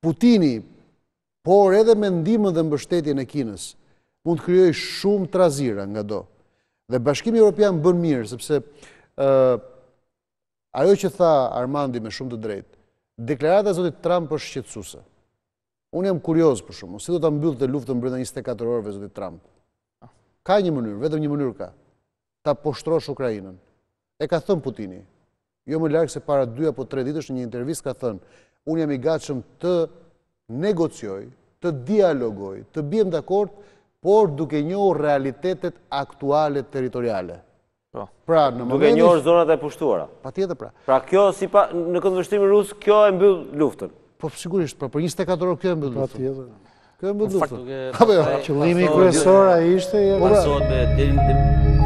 Putini, por edhe me ndimën dhe mbështetjen e Kinës, mund të kryoj shumë trazira nga do. Dhe bashkimi Europian bën mirë, sepse ajo që tha Armandi me shumë të drejtë, deklarata zotit Trump është shqetsusë. Unë jam kurios për shumë, si do të mbyllë të luftën brinda 24 orëve zotit Trump. Ka një mënyrë, vetëm një mënyrë ka, ta poshtrosh Ukrajinën. E ka thëmë Putini, jo më larkë se para 2 apo 3 ditësh në një intervjist ka thënë, unë jam i gatshëm të negocioj, të dialogoj, të bjem dhe akord, por duke njohë realitetet aktualet teritoriale. Po. Pra, në momentin... Duke njohë zonat e pushtuara. Pa tjetë pra. Pra, kjo, si pa, në këndëvështimi rusë, kjo e mbyll luftën. Po, sigurisht, pra, për 24 orë, kjo e mbyll luftën. Pa tjetë. Kjo e mbyll luftën. Apo jo. Qëllimi kërësora ishte... Pasot